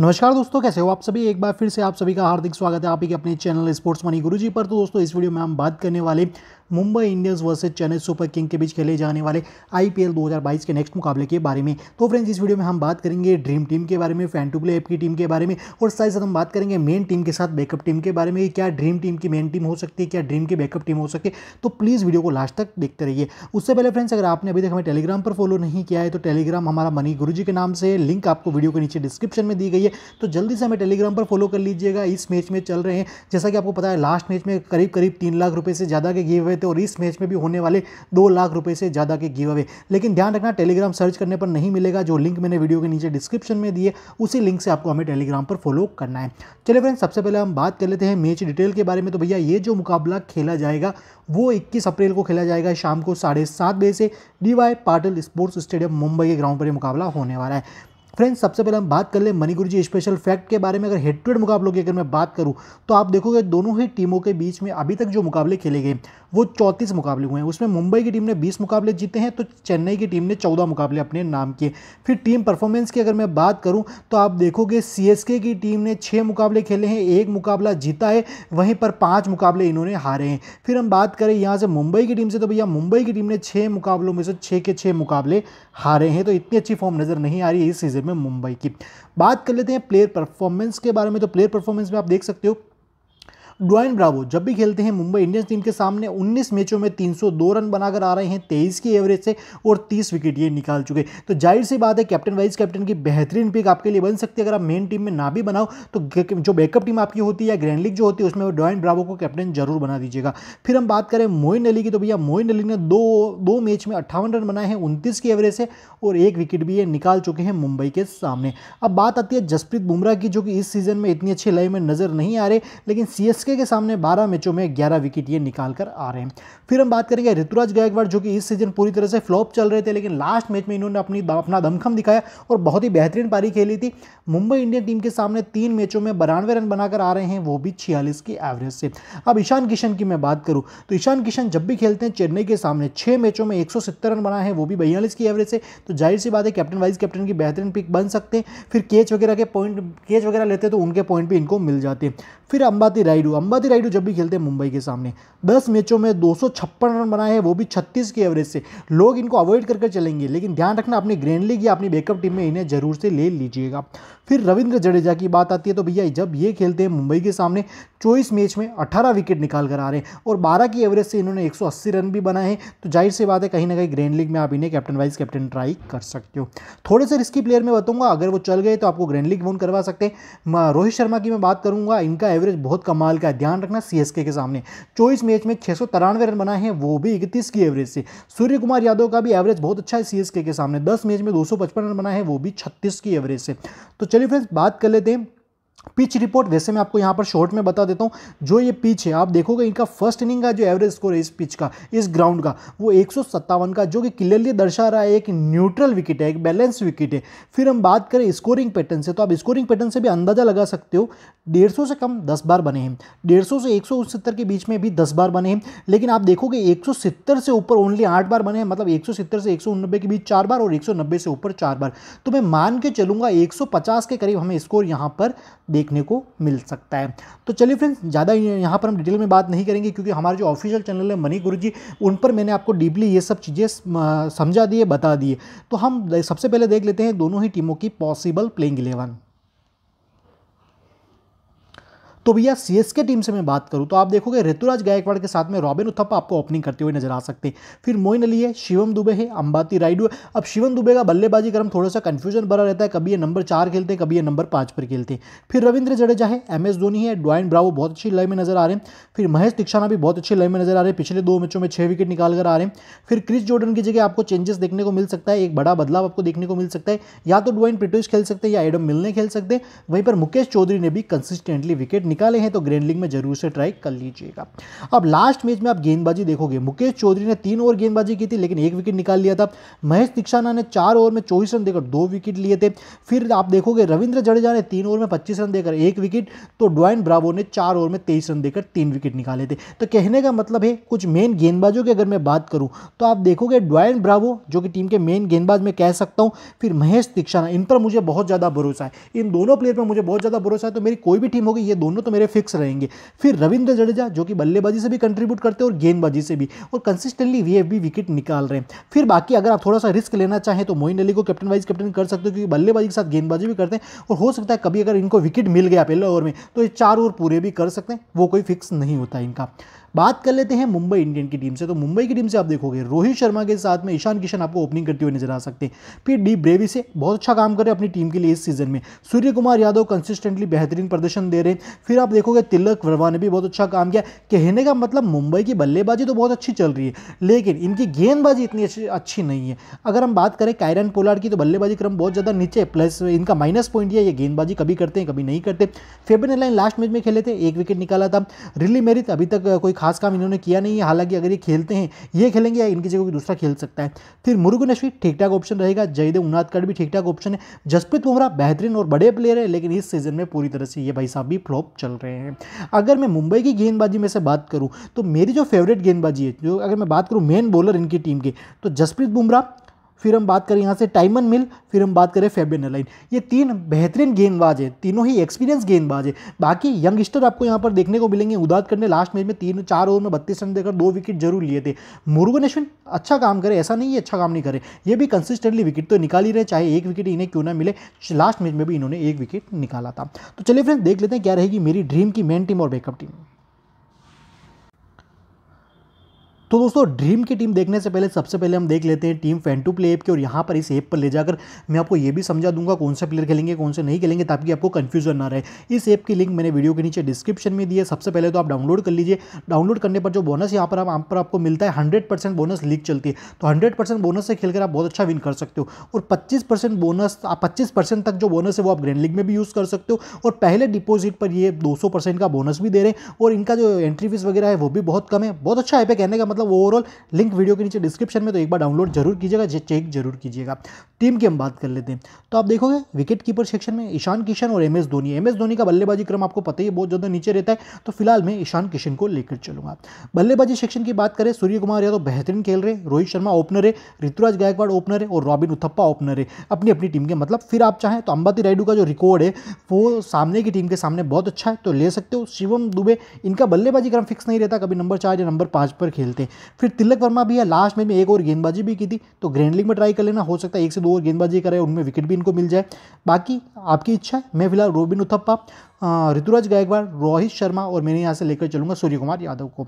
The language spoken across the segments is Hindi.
नमस्कार दोस्तों कैसे हो आप सभी एक बार फिर से आप सभी का हार्दिक स्वागत है आप ही के अपने चैनल स्पोर्ट्स मनी गुरुजी पर तो दोस्तों इस वीडियो में हम बात करने वाले Mumbai Indians versus Chennai super king के बीच खेले जाने वाले आईपीएल 2022 के नेक्स्ट मुकाबले के बारे में तो फ्रेंड्स इस वीडियो में हम बात करेंगे ड्रीम टीम के बारे में फैन टू प्ले ऐप की टीम के बारे में और साथ साथ हम बात करेंगे मेन टीम के साथ बैकअप टीम के बारे में क्या ड्रीम टीम की मेन टीम हो सकती है क्या ड्रीम की बैकअप टीम हो सकती है तो प्लीज़ वीडियो को लास्ट तक देखते रहिए उससे पहले फ्रेंड्स अगर आपने अभी तक हमें टेलीग्राम पर फॉलो नहीं किया है तो टेलीग्राम हमारा मनी गुरु के नाम से लिंक आपको वीडियो के नीचे डिस्क्रिप्शन में दी गई है तो जल्दी से हमें टेलीग्राम पर फॉलो कर लीजिएगा इस मैच में चल रहे हैं जैसा कि आपको पता है लास्ट मैच में करीब करीब तीन लाख रुपये से ज़्यादा के गिव रहे थे और इस मैच में भी होने वाले दो लाख रुपए से ज़्यादा के गिव अवे लेकिन ध्यान रखना टेलीग्राम सर्च करने पर नहीं मिलेगा जो लिंक मैंने वीडियो के नीचे डिस्क्रिप्शन में दिए उसी लिंक से आपको हमें टेलीग्राम पर फॉलो करना है चले फ्रेंड सबसे पहले हम बात कर लेते हैं मैच डिटेल के बारे में तो भैया ये जो मुकाबला खेला जाएगा वो इक्कीस अप्रैल को खेला जाएगा शाम को साढ़े सात बजे से D Y Patil sports stadium Mumbai के ग्राउंड पर यह मुकाबला होने वाला है फ्रेंड्स सबसे पहले हम बात कर ले मनी जी स्पेशल फैक्ट के बारे में अगर हेड टू हेड मुकाबलों की अगर मैं बात करूँ तो आप देखोगे दोनों ही टीमों के बीच में अभी तक जो मुकाबले खेले गए वो चौंतीस मुकाबले हुए हैं उसमें मुंबई की टीम ने बीस मुकाबले जीते हैं तो चेन्नई की टीम ने चौदह मुकाबले अपने नाम किए फिर टीम परफॉर्मेंस की अगर मैं बात करूँ तो आप देखोगे सी की टीम ने छः मुकाबले खेले हैं एक मुकाबला जीता है वहीं पर पाँच मुकाबले इन्होंने हारे हैं फिर हम बात करें यहाँ से मुंबई की टीम से तो भैया मुंबई की टीम ने छः मुकाबलों में से छः के छः मुकाबले हारे हैं तो इतनी अच्छी फॉर्म नज़र नहीं आ रही है इस सीज़न में मुंबई की बात कर लेते हैं प्लेयर परफॉर्मेंस के बारे में तो प्लेयर परफॉर्मेंस में आप देख सकते हो ड्वाइन ब्रावो जब भी खेलते हैं मुंबई इंडियंस टीम के सामने 19 मैचों में 302 रन बनाकर आ रहे हैं 23 की एवरेज से और 30 विकेट ये निकाल चुके तो जाहिर सी बात है कैप्टन वाइस कैप्टन की बेहतरीन पिक आपके लिए बन सकती है अगर आप मेन टीम में ना भी बनाओ तो जो बैकअप टीम आपकी होती है या ग्रैंड लीग जो होती है उसमें ड्वाइन ब्रावो को कैप्टन जरूर बना दीजिएगा फिर हम बात करें मोइन अली की तो भैया मोइन अली ने दो दो मैच में अट्ठावन रन बनाए हैं उनतीस की एवरेज से और एक विकेट भी ये निकाल चुके हैं मुंबई के सामने अब बात आती है जसप्रीत बुमराह की जो कि इस सीजन में इतनी अच्छी लय में नजर नहीं आ रहे लेकिन सी सीएसके के सामने बारह मैचों में ग्यारह विकेट ये निकाल कर आ रहे हैं फिर हम बात करेंगे ऋतुराज गायकवाड़ जो कि इस सीजन पूरी तरह से फ्लॉप चल रहे थे लेकिन लास्ट मैच में इन्होंने अपनी अपना दमखम दिखाया और बहुत ही बेहतरीन पारी खेली थी मुंबई इंडियन टीम के सामने तीन मैचों में बानवे रन बनाकर आ रहे हैं वो भी छियालीस की एवरेज से अब ईशान किशन की मैं बात करूँ तो ईशान किशन जब भी खेलते हैं चेन्नई के सामने छः मैचों में एक रन बना है वो भी बयालीस की एवरेज से तो जाहिर सी बात है कैप्टन वाइस कैप्टन की बेहतरीन पिक बन सकते हैं फिर कैच वगैरह के पॉइंट कैच वगैरह लेते हैं तो उनके पॉइंट भी इनको मिल जाते फिर अंबाती राइडू अंबाती राइडू जब भी खेलते हैं मुंबई के सामने दस मैचों में दो रन बनाए हैं वो भी छत्तीस के एवरेज से लोग इनको अवॉइड कर चलेंगे लेकिन ध्यान रखना अपनी ग्रैंड लीग या अपनी बैकअप टीम में इन्हें जरूर से ले लीजिएगा फिर रविंद्र जडेजा की बात आती है तो भैया जब ये खेलते हैं मुंबई के सामने चौबीस मैच में अठारह विकेट निकाल कर आ रहे हैं और बारह की एवरेज से इन्होंने एक रन भी बनाए हैं तो जाहिर सी बात है कहीं ना कहीं ग्रैंड लीग में आप इन्हें कैप्टन वाइज कैप्टन ट्राई कर सकते हो थोड़े से रिस्की प्लेयर में बताऊंगा अगर वो चल गए तो आपको ग्रैंड लीग वोन करवा सकते हैं रोहित शर्मा की मैं बात करूंगा इनका एवरेज बहुत कमाल का का ध्यान रखना सी के सामने चौबीस मैच में छः रन बनाए हैं वो भी इकतीस की एवरेज से सूर्य कुमार यादव का भी एवरेज बहुत अच्छा है सी के सामने दस मैच में दो रन बनाए हैं वो भी छत्तीस की एवरेज से तो चलिए फ्रेंड्स बात कर लेते हैं पिच रिपोर्ट वैसे मैं आपको यहाँ पर शॉर्ट में बता देता हूँ जो ये पिच है आप देखोगे इनका फर्स्ट इनिंग का जो एवरेज स्कोर है इस पिच का इस ग्राउंड का वो एक का जो कि क्लियरली दर्शा रहा है एक न्यूट्रल विकेट है एक बैलेंस विकेट है फिर हम बात करें स्कोरिंग पैटर्न से तो आप स्कोरिंग पैटर्न से भी अंदाजा लगा सकते हो डेढ़ सौ से कम दस बार बने हैं डेढ़ सौ से एक सौ सत्तर के बीच में भी दस बार बने हैं लेकिन आप देखोगे एक सौ सत्तर से ऊपर ओनली आठ बार बने हैं मतलब एक सौ सत्तर से एक सौ नब्बे के बीच चार बार और एक सौ नब्बे से ऊपर चार बार तो मैं मान के चलूंगा एक सौ पचास के करीब हमें स्कोर यहाँ पर देखने को मिल सकता है तो चलिए फ्रेंड्स ज़्यादा यहाँ पर हम डिटेल में बात नहीं करेंगे क्योंकि हमारे जो ऑफिशियल चैनल है मनी गुरु जी उन पर मैंने आपको डीपली ये सब चीज़ें समझा दिए बता दिए तो हम सबसे पहले देख लेते हैं दोनों ही टीमों की पॉसिबल प्लेइंग इलेवन तो भैया के टीम से मैं बात करूँ तो आप देखोगे ऋतुराज गायकवाड़ के साथ में रॉबिन उथप्पा आपको ओपनिंग करते हुए नजर आ सकते हैं फिर मोइन अली है शिवम दुबे है अंबाती राइडू अब शिवम दुबे का बल्लेबाजी क्रम थोड़ा सा कन्फ्यूजन भरा रहता है कभी ये नंबर चार खेलते हैं कभी ये नंबर पाँच पर खेलते हैं फिर रविंद्र जडेजा है एम एस धोनी है डॉइन ब्रावो बहुत अच्छी लय में नजर आ रहे हैं फिर महेश दीक्षाना भी बहुत अच्छी लय में नजर आ रहे हैं पिछले दो मैचों में छः विकेट निकाल कर आ रहे हैं फिर क्रिस जोर्डन की जगह आपको चेंजेस देखने को मिल सकता है एक बड़ा बदलाव आपको देखने को मिल सकता है या तो डुआइन पिटोज खेल सकते हैं या एडम मिलने खेल सकते हैं वहीं पर मुकेश चौधरी ने भी कंसिस्टेंटली विकेट निकाले हैं तो ग्रेंडलिंग में जरूर से ट्राई कर लीजिएगा अब लास्ट मैच में आप गेंदबाजी देखोगे मुकेश चौधरी ने तीन ओवर गेंदबाजी की थी लेकिन एक विकेट निकाल लिया था महेश दीक्षाना ने चार ओवर में चौबीस रन देकर दो विकेट लिए थे फिर आप देखोगे रविंद्र जडेजा ने तीन ओवर में पच्चीस रन देकर एक विकेट तो ड्वाइन ब्रावो ने चार ओवर में तेईस रन देकर तीन विकेट निकाले थे तो कहने का मतलब है कुछ मेन गेंदबाजों की अगर मैं बात करूँ तो आप देखोगे ड्वाइन ब्रावो जो कि टीम के मेन गेंदबाज में कह सकता हूँ फिर महेश दीक्षाना इन पर मुझे बहुत ज़्यादा भरोसा है इन दोनों प्लेयर पर मुझे बहुत ज़्यादा भरोसा है तो मेरी कोई भी टीम होगी ये दोनों तो मेरे फिक्स रहेंगे फिर रविंद्र जडेजा जो कि बल्लेबाजी से भी कंट्रीब्यूट करते हैं और गेंदबाजी से भी और कंसिस्टेंटली वी भी विकेट निकाल रहे हैं फिर बाकी अगर आप थोड़ा सा रिस्क लेना चाहें तो मोइन अली को कैप्टन वाइज कैप्टन कर सकते हो क्योंकि बल्लेबाजी के साथ गेंदबाजी भी करते हैं और हो सकता है कभी अगर इनको विकेट मिल गया पहले ओवर में तो ये चार ओवर पूरे भी कर सकते हैं वो कोई फिक्स नहीं होता इनका बात कर लेते हैं मुंबई इंडियन की टीम से तो मुंबई की टीम से आप देखोगे रोहित शर्मा के साथ में ईशान किशन आपको ओपनिंग करते हुए नजर आ सकते हैं फिर डी ब्रेवी से बहुत अच्छा काम कर रहे हैं अपनी टीम के लिए इस सीजन में सूर्य कुमार यादव कंसिस्टेंटली बेहतरीन प्रदर्शन दे रहे हैं फिर आप देखोगे तिलक वर्मा ने भी बहुत अच्छा काम किया कहने का मतलब मुंबई की बल्लेबाजी तो बहुत अच्छी चल रही है लेकिन इनकी गेंदबाजी इतनी अच्छी नहीं है अगर हम बात करें कायरन पोलार्ड की तो बल्लेबाजी क्रम बहुत ज़्यादा नीचे प्लस इनका माइनस पॉइंट ये गेंदबाजी कभी करते हैं कभी नहीं करते फेबर लाइन लास्ट मैच में खेले थे एक विकेट निकाला था रिली मेरित अभी तक कोई खास काम इन्होंने किया नहीं है हालांकि अगर ये खेलते हैं ये खेलेंगे या इनकी जगह कोई दूसरा खेल सकता है फिर मुरुगन अश्वी ठीक ठाक ऑप्शन रहेगा जयदेव उनादकड़ भी ठीक ठाक ऑप्शन है जसप्रीत बुमराह बेहतरीन और बड़े प्लेयर है लेकिन इस सीजन में पूरी तरह से ये भाई साहब भी फ्लॉप चल रहे हैं अगर मैं मुंबई की गेंदबाजी में से बात करूँ तो मेरी जो फेवरेट गेंदबाजी है जो अगर मैं बात करूँ मेन बॉलर इनकी टीम की तो जसप्रीत बुमराह फिर हम बात करें यहाँ से टाइमन मिल फिर हम बात करें फेबियन अलाइन ये तीन बेहतरीन गेंदबाज है तीनों ही एक्सपीरियंस गेंदबाज है बाकी यंगस्टर आपको यहाँ पर देखने को मिलेंगे उदात करने लास्ट मैच में तीन चार ओवर में बत्तीस रन देकर दो विकेट जरूर लिए थे मुर्गन अश्विन अच्छा काम करे ऐसा नहीं है अच्छा काम नहीं करे ये भी कंसिस्टेंटली विकेट तो निकाल ही रहे चाहे एक विकेट इन्हें क्यों ना मिले लास्ट मैच में भी इन्होंने एक विकेट निकाला था तो चलिए फ्रेंड देख लेते हैं क्या रहेगी मेरी ड्रीम की मेन टीम और बैकअप टीम तो दोस्तों ड्रीम की टीम देखने से पहले सबसे पहले हम देख लेते हैं team fan two play app की और यहाँ पर इस ऐप पर ले जाकर मैं आपको ये भी समझा दूंगा कौन से प्लेयर खेलेंगे कौन से नहीं खेलेंगे ताकि आपको कन्फ्यूजन ना रहे इस ऐप की लिंक मैंने वीडियो के नीचे डिस्क्रिप्शन में दी है सबसे पहले तो आप डाउनलोड कर लीजिए डाउनलोड करने पर जो बोनस यहाँ पर आप पर आपको मिलता है हंड्रेड बोनस लीक चलती है तो हंड्रेड बोनस से खेलकर आप बहुत अच्छा विन कर सकते हो और पच्चीस बोनस आप पच्चीस तक जो बोनस है वो आप ग्रैंड लीग में भी यूज़ कर सकते हो और पहले डिपोजिट पर ये दो का बोनस भी दे रहे हैं और इनका जो एंट्री फीस वगैरह है वो भी बहुत कम है बहुत अच्छा ऐप है कहने का मतलब मतलब ओवरऑल लिंक वीडियो के नीचे डिस्क्रिप्शन में तो एक बार डाउनलोड जरूर कीजिएगा चेक जरूर कीजिएगा टीम की हम बात कर लेते हैं तो आप देखोगे विकेट कीपर सेक्शन में ईशान किशन और M S Dhoni M S Dhoni का बल्लेबाजी क्रम आपको पता ही बहुत ज़्यादा नीचे रहता है तो फिलहाल मैं ईशान किशन को लेकर चलूंगा बल्लेबाजी सेक्शन की बात करें सूर्य कुमार यादव बेहतरीन खेल रहे रोहित शर्मा ओपनर है ऋतुराज गायकवाड़ ओपनर है और रॉबिन उथप्पा ओपनर है अपनी अपनी टीम के मतलब फिर आप चाहें तो अंबाती रायडू का जो रिकॉर्ड है वो सामने की टीम के सामने बहुत अच्छा है तो ले सकते हो शिवम दुबे इनका बल्लेबाजी क्रम फिक्स नहीं रहता कभी नंबर चार या नंबर पांच पर खेलते थे फिर तिलक वर्मा भी है लास्ट मैच में एक और गेंदबाजी भी की थी तो ग्रैंड लीग में ट्राई कर लेना हो सकता है एक से दो और गेंदबाजी करें उनमें विकेट भी इनको मिल जाए बाकी आपकी इच्छा है मैं फिलहाल रोबिन उथप्पा हाँ, ऋतुराज गायकवाड़ रोहित शर्मा और मैंने यहाँ से लेकर चलूँगा सूर्य कुमार यादव को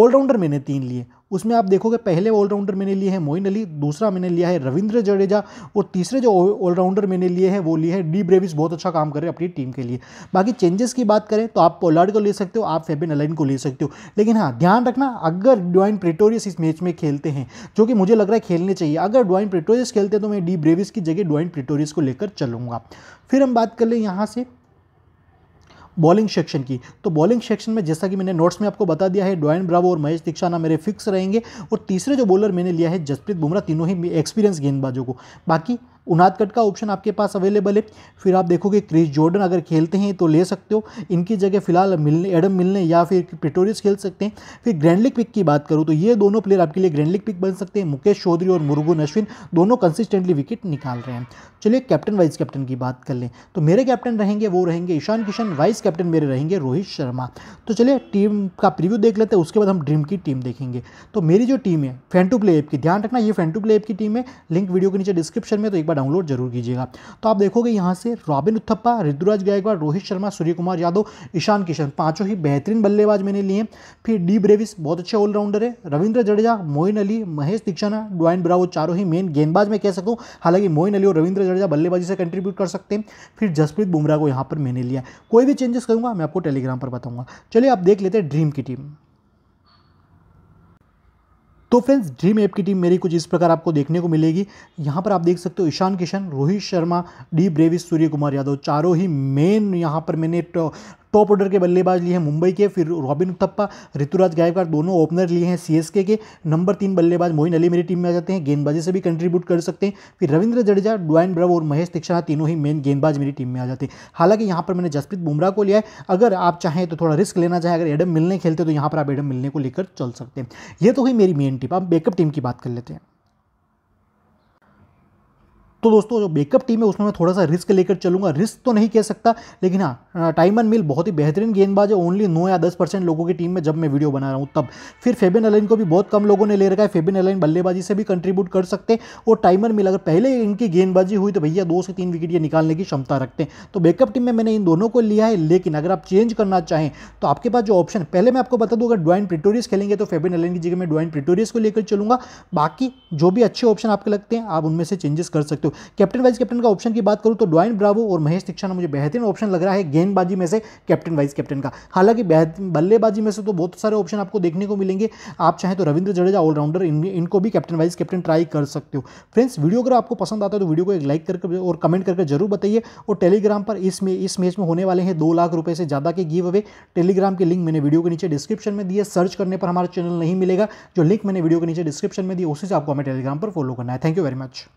ऑलराउंडर मैंने तीन लिए उसमें आप देखोगे पहले ऑलराउंडर मैंने लिए हैं मोइन अली दूसरा मैंने लिया है रविंद्र जडेजा और तीसरे जो ऑलराउंडर मैंने लिए हैं वो लिए हैं डी ब्रेविस बहुत अच्छा काम कर रहे हैं अपनी टीम के लिए बाकी चेंजेस की बात करें तो आप पोलार्ड को ले सकते हो आप फेबिन अलाइन को ले सकते हो लेकिन हाँ ध्यान रखना अगर डॉइन प्रिटोरियस इस मैच में खेलते हैं जो कि मुझे लग रहा है खेलने चाहिए अगर डॉइन प्रिटोरियस खेलते हैं तो मैं डी ब्रेविस की जगह डॉइन प्रिटोरियस को लेकर चलूँगा फिर हम बात कर लें यहाँ से बॉलिंग सेक्शन की तो बॉलिंग सेक्शन में जैसा कि मैंने नोट्स में आपको बता दिया है डोयन ब्रावो और महेश दीक्षाना मेरे फिक्स रहेंगे और तीसरे जो बॉलर मैंने लिया है जसप्रीत बुमराह तीनों ही एक्सपीरियंस गेंदबाजों को बाकी उनादकट का ऑप्शन आपके पास अवेलेबल है फिर आप देखोगे क्रिस जॉर्डन अगर खेलते हैं तो ले सकते हो इनकी जगह फिलहाल मिलने एडम मिलने या फिर प्रिटोरियस खेल सकते हैं फिर ग्रैंडलिक पिक की बात करूँ तो ये दोनों प्लेयर आपके लिए ग्रैंडलिक पिक बन सकते हैं मुकेश चौधरी और मुर्गुन अश्विन दोनों कंसिस्टेंटली विकेट निकाल रहे हैं चलिए कैप्टन वाइस कैप्टन की बात कर लें तो मेरे कैप्टन रहेंगे वो रहेंगे ईशान किशन वाइस कैप्टन मेरे रहेंगे रोहित शर्मा तो चलिए टीम का प्रीव्यू देख लेते हैं उसके बाद हम ड्रीम की टीम देखेंगे तो मेरी जो टीम है फैन टू प्ले ऐप की ध्यान रखना ये फैन टू प्ले ऐप की टीम है लिंक वीडियो के नीचे डिस्क्रिप्शन में तो एक बार डाउनलोड जरूर कीजिएगा तो आप देखोगे यहाँ से रॉबिन उत्थप्पा ऋतुराज गायकवाड़ रोहित शर्मा सूर्य कुमार यादव ईशान किशन पाँचों ही बेहतरीन बल्लेबाज मैंने लिए फिर डी ब्रेविस बहुत अच्छे ऑलराउंडर है रविंद्र जडेजा मोइन अली महेश दीक्षाना डुआइन ब्राउ चारों ही मेन गेंदबाज में कह सकता हूँ हालांकि मोइन अली और रविंद्र जडेजा बल्लेबाजी से कंट्रीब्यूट कर सकते हैं फिर जसप्रीत बुमराह को यहाँ पर मैंने लिया कोई भी चेंजेस करूँगा मैं आपको टेलीग्राम पर बताऊँगा चलिए आप देख लेते हैं ड्रीम की टीम तो फ्रेंड्स ड्रीम ऐप की टीम मेरी कुछ इस प्रकार आपको देखने को मिलेगी यहाँ पर आप देख सकते हो ईशान किशन रोहित शर्मा डी ब्रेविस सूर्य कुमार यादव चारों ही मेन यहाँ पर मैंने टॉप ऑर्डर के बल्लेबाज लिए हैं मुंबई के फिर रॉबिन उथप्पा ऋतुराज गायकवाड़ दोनों ओपनर लिए हैं सीएसके के नंबर तीन बल्लेबाज मोहिन अली मेरी टीम में आ जाते हैं गेंदबाजी से भी कंट्रीब्यूट कर सकते हैं फिर रविंद्र जडेजा डुआन ब्रव और महेश दीक्षणा तीनों ही मेन गेंदबाज मेरी टीम में आ जाते हैं हालांकि यहाँ पर मैंने जसप्रीत बुमराह को लिया है अगर आप चाहें तो थोड़ा रिस्क लेना चाहें अगर एडम मिलने खेलते तो यहाँ पर आप एडम मिलने को लेकर चल सकते हैं ये तो हुई मेरी मेन टीम आप बैकअप टीम की बात कर लेते हैं तो दोस्तों जो बेकअप टीम है उसमें मैं थोड़ा सा रिस्क लेकर चलूंगा रिस्क तो नहीं कह सकता लेकिन हाँ टाइमन मिल बहुत ही बेहतरीन गेंदबाज है ओनली नौ या दस परसेंट लोगों की टीम में जब मैं वीडियो बना रहा हूँ तब फिर फेबिन अलाइन को भी बहुत कम लोगों ने ले रखा है फेबिन अलाइन बल्लेबाजी से भी कंट्रीब्यूट कर सकते और टाइमन मिल अगर पहले इनकी गेंदबाजी हुई तो भैया दो से तीन विकेट ये निकालने की क्षमता रखते हैं तो बेकअप टीम में मैंने इन दोनों को लिया है लेकिन अगर आप चेंज करना चाहें तो आपके पास जो ऑप्शन पहले मैं आपको बता दूँ अगर ड्वाइन प्रिटोरियस खेलेंगे तो फेबिन अलाइन की जगह मैं ड्वाइन प्रिटोरियस को लेकर चलूंगा बाकी जो भी अच्छे ऑप्शन आपके लगते हैं आप उनमें से चेंजेस कर सकते हो सकते कैप्टन वाइस कैप्टन का ऑप्शन की बात करूं तो डॉइन ब्रावो और महेश दीक्षा मुझे बेहतरीन ऑप्शन लग रहा है गेंदबाजी में से कैप्टन वाइस कैप्टन का हालांकि बल्लेबाजी में से तो बहुत सारे ऑप्शन आपको देखने को मिलेंगे आप चाहे तो रविंद्र जडेजा ऑलराउंडर इनको भी कैप्टन वाइस कैप्टन ट्राई कर सकते हो फ्रेंड्स वीडियो अगर आपको पसंद आता है तो वीडियो को एक लाइक करके और कमेंट करके जरूर बताइए और टेलीग्राम पर इस इस मैच में होने वाले हैं दो लाख रुपए से ज़्यादा के गिव अवे टेलीग्राम के लिंक मैंने वीडियो के नीचे डिस्क्रिप्शन में दिए सर्च करने पर हमारा चैनल नहीं मिलेगा जो लिंक मैंने वीडियो के नीचे डिस्क्रिप्शन में दी उसी से आपको हमें टेलीग्राम पर फॉलो करना है थैंक यू वेरी मच